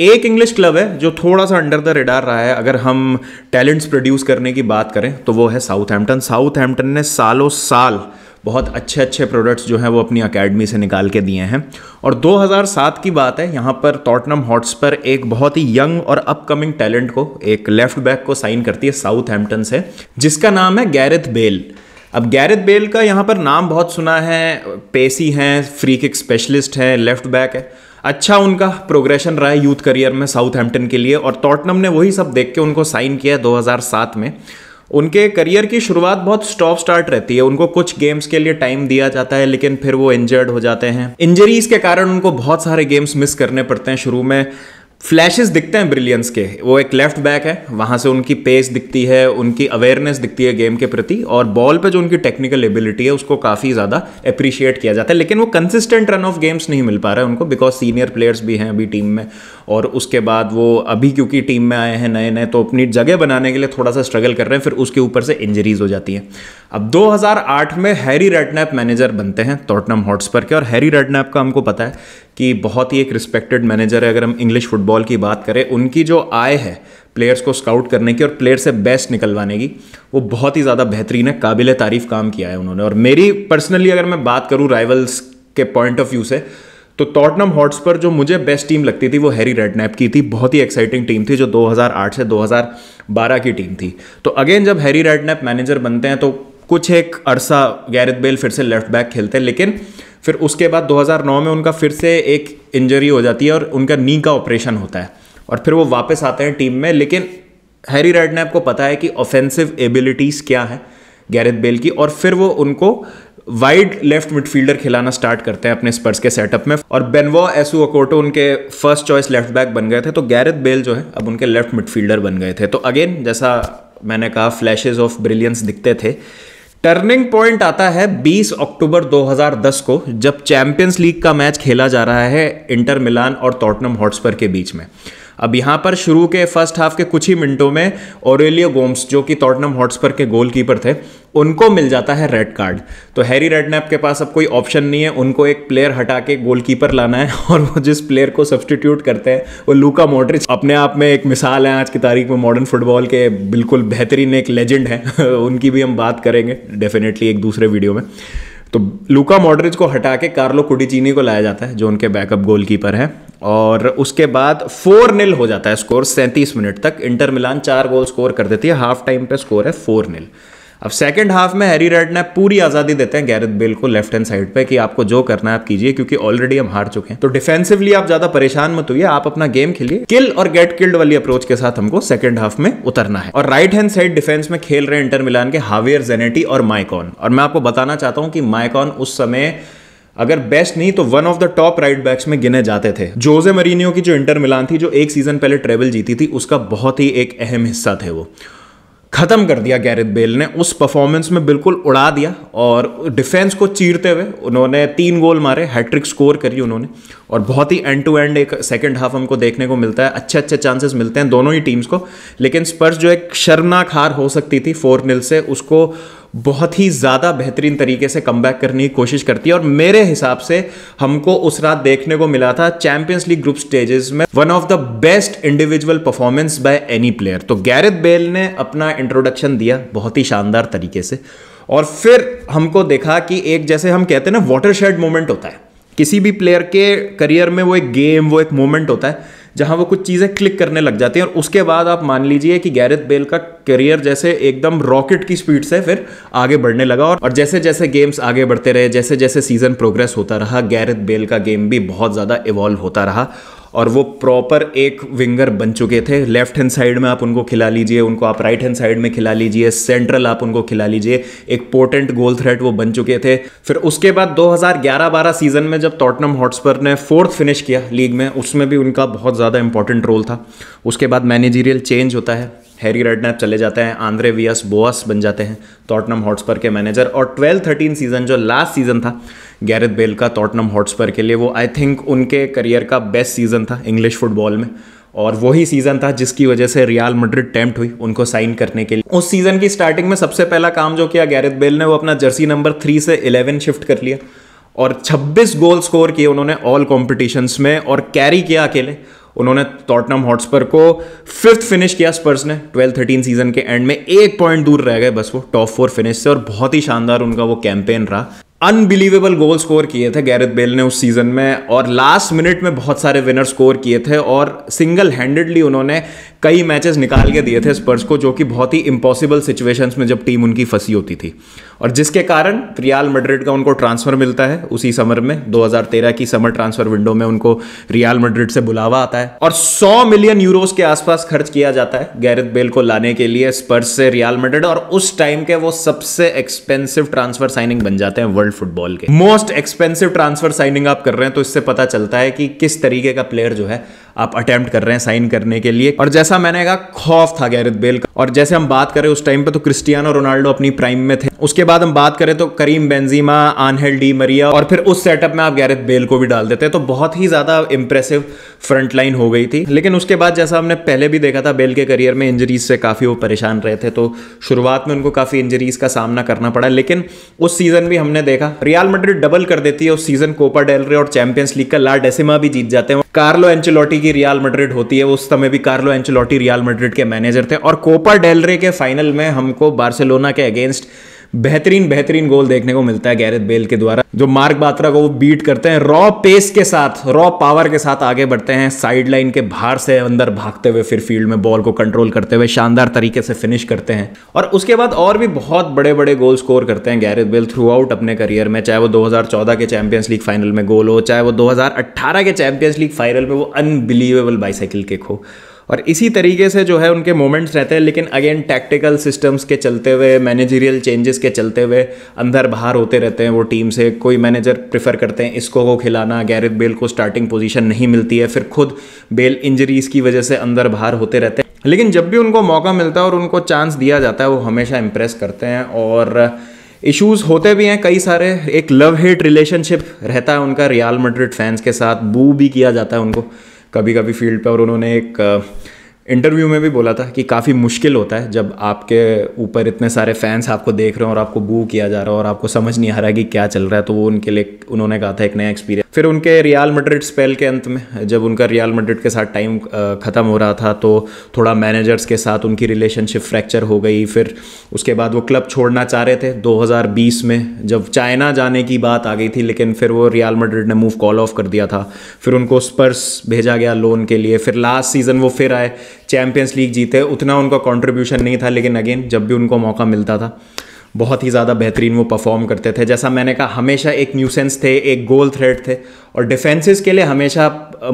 एक English club है जो थोड़ा सा अंडर द रेडार रहा है अगर हम टैलेंट्स प्रोड्यूस करने की बात करें तो वो है साउथ हैम्पटन साउथ हैम्पटन ने सालों साल बहुत अच्छे अच्छे प्रोडक्ट्स जो हैं वो अपनी अकेडमी से निकाल के दिए हैं और 2007 की बात है यहाँ पर टॉटनम हॉट्स पर एक बहुत ही यंग और अपकमिंग टैलेंट को एक लेफ्ट बैक को साइन करती है साउथ हैम्पटन से जिसका नाम है गैरथ बेल अब गैरथ बेल का यहाँ पर नाम बहुत सुना है पेसी हैं फ्री किक स्पेशलिस्ट हैं लेफ्ट बैक है अच्छा उनका प्रोग्रेशन रहा है यूथ करियर में साउथ हेम्पटन के लिए और टॉटनम ने वही सब देख के उनको साइन किया 2007 में उनके करियर की शुरुआत बहुत स्टॉप स्टार्ट रहती है उनको कुछ गेम्स के लिए टाइम दिया जाता है लेकिन फिर वो इंजर्ड हो जाते हैं इंजरीज के कारण उनको बहुत सारे गेम्स मिस करने पड़ते हैं शुरू में फ्लैशेस दिखते हैं ब्रिलियंस के वो एक लेफ्ट बैक है वहाँ से उनकी पेस दिखती है उनकी अवेयरनेस दिखती है गेम के प्रति और बॉल पे जो उनकी टेक्निकल एबिलिटी है उसको काफ़ी ज़्यादा अप्रिशिएट किया जाता है लेकिन वो कंसिस्टेंट रन ऑफ गेम्स नहीं मिल पा रहा है उनको बिकॉज सीनियर प्लेयर्स भी हैं अभी टीम में और उसके बाद वो अभी क्योंकि टीम में आए हैं नए नए तो अपनी जगह बनाने के लिए थोड़ा सा स्ट्रगल कर रहे हैं फिर उसके ऊपर से इंजरीज हो जाती हैं अब 2008 में हैरी रेडनैप मैनेजर बनते हैं हॉट्स पर के और हैरी रेडनैप का हमको पता है कि बहुत ही एक रिस्पेक्टेड मैनेजर है अगर हम इंग्लिश फुटबॉल की बात करें उनकी जो आय है प्लेयर्स को स्काउट करने की और प्लेयर से बेस्ट निकलवाने की वो बहुत ही ज़्यादा बेहतरीन है काबिल तारीफ काम किया है उन्होंने और मेरी पर्सनली अगर मैं बात करूँ राइवल्स के पॉइंट ऑफ व्यू से तो टॉटनम हॉट्स पर जो मुझे बेस्ट टीम लगती थी वो हैरी रेडनैप की थी बहुत ही एक्साइटिंग टीम थी जो 2008 से 2012 की टीम थी तो अगेन जब हैरी रेडनैप मैनेजर बनते हैं तो कुछ एक अरसा गैरिथ बेल फिर से लेफ्ट बैक खेलते हैं लेकिन फिर उसके बाद 2009 में उनका फिर से एक इंजरी हो जाती है और उनका नी का ऑपरेशन होता है और फिर वो वापस आते हैं टीम में लेकिन हैरी रेड ने आपको पता है कि ऑफेंसिव एबिलिटीज़ क्या है गैरिथ बेल की और फिर वो उनको वाइड लेफ्ट मिडफील्डर खिलाना स्टार्ट करते हैं अपने स्पर्स के सेटअप में और बेनवो एसू अकोटो उनके फर्स्ट चॉइस लेफ्ट बैक बन गए थे तो गैरिथ बेल जो है अब उनके लेफ्ट मिडफील्डर बन गए थे तो अगेन जैसा मैंने कहा फ्लैशेज ऑफ ब्रिलियंस दिखते थे टर्निंग पॉइंट आता है 20 अक्टूबर 2010 को जब चैंपियंस लीग का मैच खेला जा रहा है इंटर मिलान और टॉटनम हॉटस्पर के बीच में अब यहाँ पर शुरू के फर्स्ट हाफ के कुछ ही मिनटों में ओरेलियो गोम्स जो कि टॉटनम हॉटस्पर के गोलकीपर थे उनको मिल जाता है रेड कार्ड तो हैरी रेडनैप के पास अब कोई ऑप्शन नहीं है उनको एक प्लेयर हटा के गोलकीपर लाना है और वो जिस प्लेयर को सब्सटीट्यूट करते हैं वो लूका मॉड्रिच अपने आप में एक मिसाल है आज की तारीख में मॉडर्न फुटबॉल के बिल्कुल बेहतरीन एक लेजेंड है उनकी भी हम बात करेंगे डेफिनेटली एक दूसरे वीडियो में तो लूका मॉड्रिज को हटा के कार्लो कुडिचिनी को लाया जाता है जो उनके बैकअप गोलकीपर हैं और उसके बाद फोर निल हो जाता है स्कोर सैंतीस मिनट तक इंटर मिलान चार गोल स्कोर कर देती है हाफ टाइम पे स्कोर है फोर निल अब सेकंड हाफ में हैरी रेड ने पूरी आज़ादी देते हैं गैरथ बेल को लेफ्ट हैंड साइड पे कि आपको जो करना है आप कीजिए क्योंकि ऑलरेडी हम हार चुके हैं तो डिफेंसिवली आप ज़्यादा परेशान मत हुई आप अपना गेम खेलिए किल और गेट किल्ड वाली अप्रोच के साथ हमको सेकंड हाफ में उतरना है और राइट हैंड साइड डिफेंस में खेल रहे इंटर मिलान के हावियर जेनेटी और माइकॉन और मैं आपको बताना चाहता हूँ कि माइकॉन उस समय अगर बेस्ट नहीं तो one of the top right backs में गिने जाते थे जोजे मरीनियो की जो इंटर मिलान थी जो एक सीजन पहले ट्रेवल जीती थी उसका बहुत ही एक अहम हिस्सा थे वो ख़त्म कर दिया गैरित बेल ने उस परफॉर्मेंस में बिल्कुल उड़ा दिया और डिफेंस को चीरते हुए उन्होंने तीन गोल मारे हैट्रिक स्कोर करी उन्होंने और बहुत ही एंड टू एंड एक सेकंड हाफ हमको देखने को मिलता है अच्छे अच्छे चांसेस मिलते हैं दोनों ही टीम्स को लेकिन स्पर्स जो एक शर्मनाक हार हो सकती थी फोर नील से उसको बहुत ही ज़्यादा बेहतरीन तरीके से कम करने की कोशिश करती है और मेरे हिसाब से हमको उस रात देखने को मिला था चैंपियंस लीग ग्रुप स्टेजेस में one of the best individual performance by any player तो गैरिथ बेल ने अपना इंट्रोडक्शन दिया बहुत ही शानदार तरीके से और फिर हमको देखा कि एक जैसे हम कहते हैं ना वाटर शेड मोमेंट होता है किसी भी प्लेयर के करियर में वो एक गेम वो एक मोमेंट होता है जहां वो कुछ चीज़ें क्लिक करने लग जाती हैं और उसके बाद आप मान लीजिए कि गैरेथ बेल का करियर जैसे एकदम रॉकेट की स्पीड से फिर आगे बढ़ने लगा और, और जैसे जैसे गेम्स आगे बढ़ते रहे जैसे जैसे सीज़न प्रोग्रेस होता रहा गैरथ बेल का गेम भी बहुत ज़्यादा इवॉल्व होता रहा और वो प्रॉपर एक विंगर बन चुके थे लेफ्ट हैंड साइड में आप उनको खिला लीजिए उनको आप राइट हैंड साइड में खिला लीजिए सेंट्रल आप उनको खिला लीजिए एक पोर्टेंट गोल थ्रेट वो बन चुके थे फिर उसके बाद 2011-12 सीजन में जब टॉटनम हॉट्सपर ने फोर्थ फिनिश किया लीग में उसमें भी उनका बहुत ज़्यादा इंपॉर्टेंट रोल था उसके बाद मैनेजीरियल चेंज होता है हैरी रेडनैप चले जाते हैं आंद्रे वियस बोअस बन जाते हैं टॉटनम हॉट्सपर के मैनेजर और ट्वेल्व थर्टीन सीज़न जो लास्ट सीज़न था गैरथ बेल का टॉटनम हॉट्सपर के लिए वो आई थिंक उनके करियर का बेस्ट सीज़न था इंग्लिश फुटबॉल में और वही सीज़न था जिसकी वजह से रियाल मड्रिड टेम्प्ट हुई उनको साइन करने के लिए उस सीज़न की स्टार्टिंग में सबसे पहला काम जो किया गैरथ बेल ने वो अपना जर्सी नंबर थ्री से इलेवन शिफ्ट कर लिया और 26 गोल स्कोर किए उन्होंने ऑल कॉम्पिटिशन्स में और कैरी किया अकेले उन्होंने टॉटनम हॉटस्पर को फिफ्थ फिनिश किया स्पर्स ने ट्वेल्थ थर्टीन सीजन के एंड में एक पॉइंट दूर रह गए बस वो टॉप फोर फिनिश से और बहुत ही शानदार उनका वो कैंपेन रहा अनबिलीवेबल गोल स्कोर किए थे गैरथ बेल ने उस सीजन में और लास्ट मिनट में बहुत सारे विनर स्कोर किए थे और सिंगल हैंडेडली उन्होंने कई मैचेस निकाल के दिए थे स्पर्स को जो कि बहुत ही इम्पॉसिबल सिचुएशंस में जब टीम उनकी फंसी होती थी और जिसके कारण रियाल मड्रिड का उनको ट्रांसफ़र मिलता है उसी समर में 2013 की समर ट्रांसफ़र विंडो में उनको रियाल मड्रिड से बुलावा आता है और 100 मिलियन यूरोस के आसपास खर्च किया जाता है गैरथ बेल को लाने के लिए स्पर्स से रियाल मड्रिड और उस टाइम के वो सबसे एक्सपेंसिव ट्रांसफर साइनिंग बन जाते हैं वर्ल्ड फुटबॉल के मोस्ट एक्सपेंसिव ट्रांसफर साइनिंग आप कर रहे हैं तो इससे पता चलता है कि किस तरीके का प्लेयर जो है आप अटैम्प्ट कर रहे हैं साइन करने के लिए और जैसा मैंने कहा खौफ था गैरिथ बेल का और जैसे हम बात करें उस टाइम पे तो क्रिस्टियानो रोनाल्डो अपनी प्राइम में थे उसके बाद हम बात करें तो करीम बेंजीमा आनहेल डी मरिया और फिर उस सेटअप में आप गैरिथ बेल को भी डाल देते हैं तो बहुत ही ज़्यादा इंप्रेसिव फ्रंट लाइन हो गई थी लेकिन उसके बाद जैसा हमने पहले भी देखा था बेल के करियर में इंजरीज से काफ़ी वो परेशान रहे थे तो शुरुआत में उनको काफ़ी इंजरीज का सामना करना पड़ा लेकिन उस सीज़न भी हमने देखा रियाल मड्रिड डबल कर देती है उस सीज़न कोपा डेलरे और चैंपियंस लीग का ला डेसिमा भी जीत जाते हैं कार्लो एंचलोटी की रियाल मड्रिड होती है उस समय भी कार्लो एंचलोटी रियाल मड्रिड के मैनेजर थे और कोपा डेलरे के फाइनल में हमको बार्सिलोना के अगेंस्ट बेहतरीन बेहतरीन गोल देखने को मिलता है गैरेथ बेल के द्वारा जो मार्क बात्रा को वो बीट करते हैं रॉ पेस के साथ रॉ पावर के साथ आगे बढ़ते हैं साइड लाइन के बाहर से अंदर भागते हुए फिर फील्ड में बॉल को कंट्रोल करते हुए शानदार तरीके से फिनिश करते हैं और उसके बाद और भी बहुत बड़े बड़े गोल स्कोर करते हैं गैरेथ बेल थ्रू आउट अपने करियर में चाहे वो दो के चैंपियंस लीग फाइनल में गोल हो चाहे वो दो के चैंपियंस लीग फाइनल में वो अनबिलीवेबल बाइसाइकिल किक हो और इसी तरीके से जो है उनके मोमेंट्स रहते हैं लेकिन अगेन टैक्टिकल सिस्टम्स के चलते हुए मैनेजरियल चेंजेस के चलते हुए अंदर बाहर होते रहते हैं वो टीम से कोई मैनेजर प्रिफर करते हैं इसको को खिलाना गैरिथ बेल को स्टार्टिंग पोजीशन नहीं मिलती है फिर खुद बेल इंजरीज की वजह से अंदर बाहर होते रहते हैं लेकिन जब भी उनको मौका मिलता है और उनको चांस दिया जाता है वो हमेशा इम्प्रेस करते हैं और इश्यूज होते भी हैं कई सारे एक लव हेट रिलेशनशिप रहता है उनका रियल मड्रिड फैंस के साथ बू भी किया जाता है उनको कभी कभी फील्ड पर उन्होंने एक इंटरव्यू में भी बोला था कि काफ़ी मुश्किल होता है जब आपके ऊपर इतने सारे फैंस आपको देख रहे हैं और आपको बू किया जा रहा है और आपको समझ नहीं आ रहा है कि क्या चल रहा है तो वो उनके लिए उन्होंने कहा था एक नया एक्सपीरियंस फिर उनके रियाल मड्रिड स्पेल के अंत में जब उनका रियाल मड्रिड के साथ टाइम ख़त्म हो रहा था तो थोड़ा मैनेजर्स के साथ उनकी रिलेशनशिप फ्रैक्चर हो गई फिर उसके बाद वो क्लब छोड़ना चाह रहे थे दो में जब चाइना जाने की बात आ गई थी लेकिन फिर वो रियाल मड्रिड ने मूव कॉल ऑफ कर दिया था फिर उनको स्पर्स भेजा गया लोन के लिए फिर लास्ट सीज़न वो फिर आए चैम्पियंस लीग जीते उतना उनका कॉन्ट्रीब्यूशन नहीं था लेकिन अगेन जब भी उनको मौका मिलता था बहुत ही ज़्यादा बेहतरीन वो परफॉर्म करते थे जैसा मैंने कहा हमेशा एक न्यूसेंस थे एक गोल थ्रेड थे और डिफेंसिस के लिए हमेशा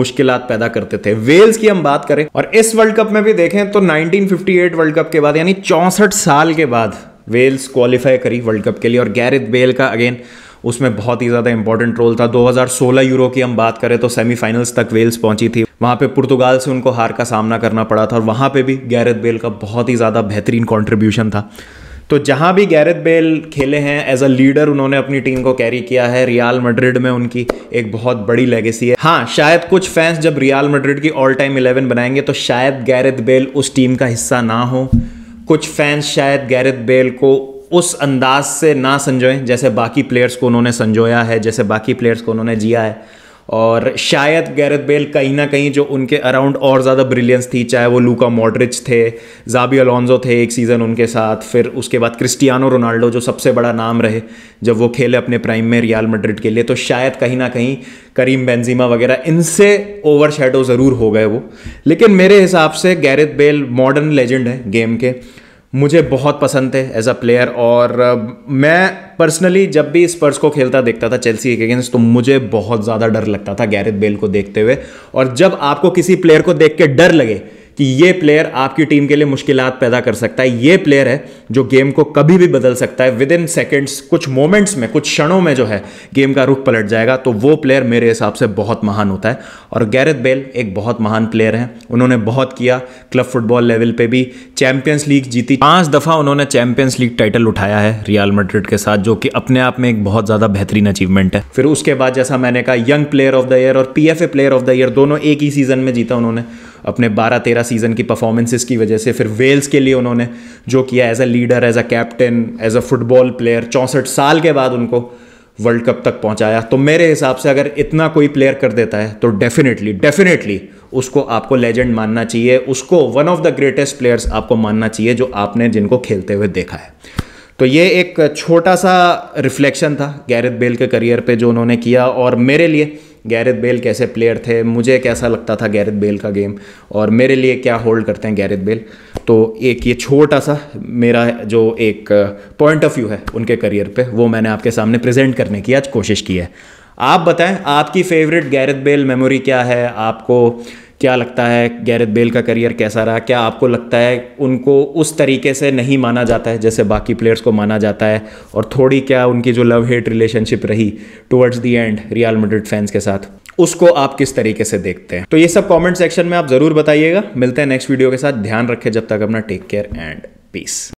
मुश्किल पैदा करते थे वेल्स की हम बात करें और इस वर्ल्ड कप में भी देखें तो 1958 वर्ल्ड कप के बाद यानी चौंसठ साल के बाद वेल्स क्वालिफाई करी वर्ल्ड कप के लिए और गैरिथ बेल का अगेन उसमें बहुत ही ज़्यादा इंपॉर्टेंट रोल था 2016 यूरो की हम बात करें तो सेमीफाइनल्स तक वेल्स पहुंची थी वहाँ पे पुर्तगाल से उनको हार का सामना करना पड़ा था और वहाँ पे भी गैरत बेल का बहुत ही ज़्यादा बेहतरीन कॉन्ट्रीब्यूशन था तो जहाँ भी गैरत बेल खेले हैं एज अ लीडर उन्होंने अपनी टीम को कैरी किया है रियाल मड्रिड में उनकी एक बहुत बड़ी लेगेसी है हाँ शायद कुछ फैंस जब रियाल मड्रिड की ऑल टाइम इलेवन बनाएंगे तो शायद गैरत बेल उस टीम का हिस्सा ना हो कुछ फैंस शायद गैरत बेल को उस अंदाज से ना संजोएं जैसे बाकी प्लेयर्स को उन्होंने संजोया है जैसे बाकी प्लेयर्स को उन्होंने जिया है और शायद गैरत बेल कहीं ना कहीं जो उनके अराउंड और ज़्यादा ब्रिलियंस थी चाहे वो लूका मॉड्रिच थे जाबी अलोंजो थे एक सीज़न उनके साथ फिर उसके बाद क्रिस्टियानो रोनाल्डो जो सबसे बड़ा नाम रहे जब वो खेले अपने प्राइम में रियाल मड्रिड के लिए तो शायद कहीं ना कहीं करीम बेंजीमा वगैरह इनसे ओवर शेडो ज़रूर हो गए वो लेकिन मेरे हिसाब से गैरत बेल मॉडर्न लेजेंड है गेम के मुझे बहुत पसंद थे एज अ प्लेयर और मैं पर्सनली जब भी स्पर्स को खेलता देखता था चेल्सी के अगेंस्ट तो मुझे बहुत ज़्यादा डर लगता था गैरिथ बेल को देखते हुए और जब आपको किसी प्लेयर को देख के डर लगे कि ये प्लेयर आपकी टीम के लिए मुश्किल पैदा कर सकता है ये प्लेयर है जो गेम को कभी भी बदल सकता है विद इन सेकेंड्स कुछ मोमेंट्स में कुछ क्षणों में जो है गेम का रुख पलट जाएगा तो वो प्लेयर मेरे हिसाब से बहुत महान होता है और गैरथ बेल एक बहुत महान प्लेयर हैं उन्होंने बहुत किया क्लब फुटबॉल लेवल पे भी चैंपियंस लीग जीती पांच दफ़ा उन्होंने चैंपियंस लीग टाइटल उठाया है रियल मेड्रिड के साथ जो कि अपने आप में एक बहुत ज़्यादा बेहतरीन अचीवमेंट है फिर उसके बाद जैसा मैंने कहा young player of the year और P player of the year दोनों एक ही सीजन में जीता उन्होंने अपने 12-13 सीज़न की परफॉर्मेंसेस की वजह से फिर वेल्स के लिए उन्होंने जो किया as a leader as a captain as a football player चौंसठ साल के बाद उनको वर्ल्ड कप तक पहुंचाया तो मेरे हिसाब से अगर इतना कोई प्लेयर कर देता है तो डेफिनेटली डेफिनेटली उसको आपको लेजेंड मानना चाहिए उसको one of the greatest players आपको मानना चाहिए जो आपने जिनको खेलते हुए देखा है तो ये एक छोटा सा रिफ्लेक्शन था गैरथ बेल के करियर पे जो उन्होंने किया और मेरे लिए गैरथ बेल कैसे प्लेयर थे मुझे कैसा लगता था गैरथ बेल का गेम और मेरे लिए क्या होल्ड करते हैं गैरथ बेल तो एक ये छोटा सा मेरा जो एक पॉइंट ऑफ व्यू है उनके करियर पे वो मैंने आपके सामने प्रेजेंट करने की आज कोशिश की है आप बताएं आपकी फेवरेट गैरत बेल मेमोरी क्या है आपको क्या लगता है गैरत बेल का करियर कैसा रहा क्या आपको लगता है उनको उस तरीके से नहीं माना जाता है जैसे बाकी प्लेयर्स को माना जाता है और थोड़ी क्या उनकी जो लव हेट रिलेशनशिप रही towards the end Real Madrid fans के साथ उसको आप किस तरीके से देखते हैं तो ये सब कमेंट सेक्शन में आप ज़रूर बताइएगा मिलते हैं नेक्स्ट वीडियो के साथ ध्यान रखें जब तक अपना टेक केयर एंड पीस